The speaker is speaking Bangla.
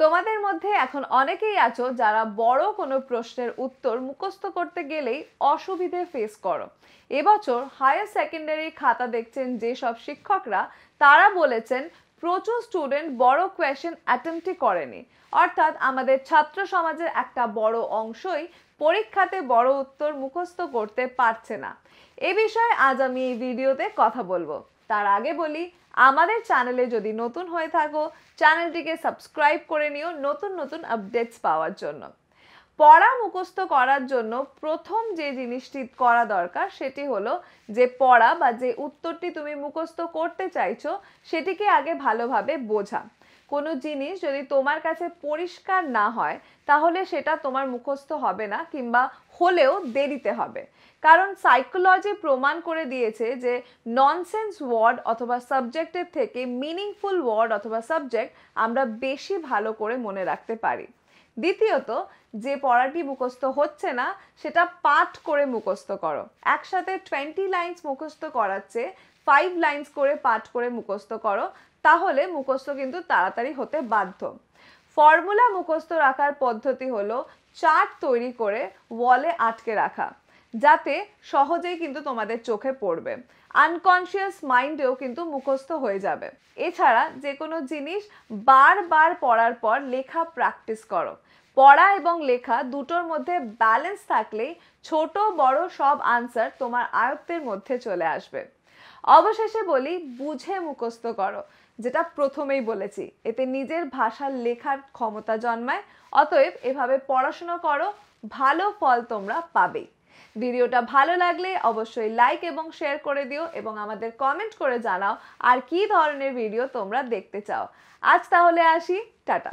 তোমাদের মধ্যে এখন অনেকেই আছো যারা বড় কোনো প্রশ্নের উত্তর মুখস্থ করতে গেলেই অসুবিধে ফেস করো এবছর হায়ার সেকেন্ডারি খাতা দেখছেন যেসব শিক্ষকরা তারা বলেছেন প্রচুর স্টুডেন্ট বড় কোয়েশন অ্যাটেম্পটি করেনি অর্থাৎ আমাদের ছাত্র সমাজের একটা বড় অংশই পরীক্ষাতে বড় উত্তর মুখস্থ করতে পারছে না এ বিষয়ে আজ আমি এই ভিডিওতে কথা বলবো তার আগে বলি আমাদের চ্যানেলে যদি নতুন হয়ে থাকো চ্যানেলটিকে সাবস্ক্রাইব করে নিও নতুন নতুন আপডেটস পাওয়ার জন্য পড়া মুখস্থ করার জন্য প্রথম যে জিনিসটি করা দরকার সেটি হলো যে পড়া বা যে উত্তরটি তুমি মুখস্থ করতে চাইছো সেটিকে আগে ভালোভাবে বোঝা কোনো জিনিস যদি তোমার কাছে পরিষ্কার না হয় তাহলে সেটা তোমার মুখস্থ হবে না কিংবা হলেও দেরিতে হবে কারণ সাইকোলজি প্রমাণ করে দিয়েছে যে ননসেন্স ওয়ার্ড অথবা সাবজেক্টের থেকে মিনিংফুল ওয়ার্ড অথবা সাবজেক্ট আমরা বেশি ভালো করে মনে রাখতে পারি দ্বিতীয়ত যে পড়াটি মুখস্থ হচ্ছে না সেটা পাঠ করে মুখস্থ করো একসাথে টোয়েন্টি লাইন্স মুখস্থ করাচ্ছে ফাইভ লাইন্স করে পাঠ করে মুখস্থ করো তাহলে মুখস্থ কিন্তু তাড়াতাড়ি হতে বাধ্য ফর্মুলা মুখস্থ রাখার পদ্ধতি হলো চার্ট তৈরি করে ওয়ালে আটকে রাখা যাতে সহজেই কিন্তু তোমাদের চোখে পড়বে আনকনসিয়াস মাইন্ডেও কিন্তু মুখস্থ হয়ে যাবে এছাড়া যে কোনো জিনিস বারবার পড়ার পর লেখা প্র্যাকটিস করো পড়া এবং লেখা দুটোর মধ্যে ব্যালেন্স থাকলেই ছোট বড় সব আনসার তোমার আয়ত্তের মধ্যে চলে আসবে অবশেষে বলি বুঝে মুখস্থ করো যেটা প্রথমেই বলেছি এতে নিজের ভাষা লেখার ক্ষমতা জন্মায় অতএব এভাবে পড়াশুনো করো ভালো ফল তোমরা পাবেই ভিডিওটা ভালো লাগলে অবশ্যই লাইক এবং শেয়ার করে দিও এবং আমাদের কমেন্ট করে জানাও আর কি ধরনের ভিডিও তোমরা দেখতে চাও আজ তাহলে আসি টাটা